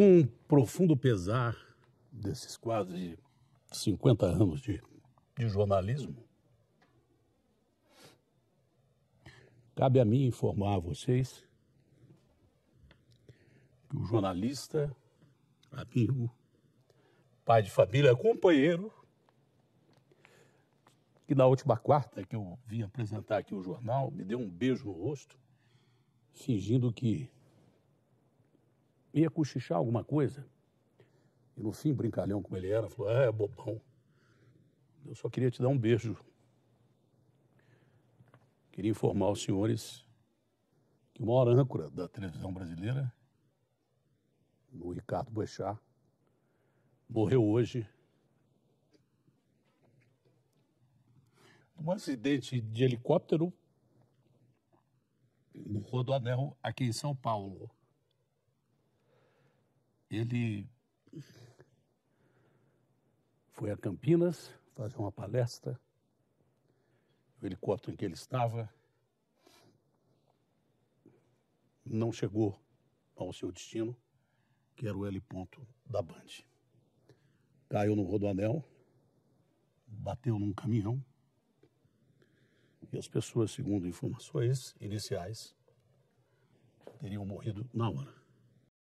com um profundo pesar desses quase 50 anos de, de jornalismo, cabe a mim informar a vocês que o jornalista, amigo, pai de família, companheiro, que na última quarta que eu vim apresentar aqui o jornal, me deu um beijo no rosto, fingindo que ia cochichar alguma coisa. E no fim, brincalhão como ele era, falou: ah, é bobão. Eu só queria te dar um beijo. Queria informar os senhores que o maior âncora da televisão brasileira, o Ricardo Boechat, morreu hoje num acidente de helicóptero no Rodoanel aqui em São Paulo. Ele foi a Campinas fazer uma palestra. O helicóptero em que ele estava não chegou ao seu destino, que era o L da Band. Caiu no rodoanel, bateu num caminhão e as pessoas, segundo informações iniciais, teriam morrido na hora.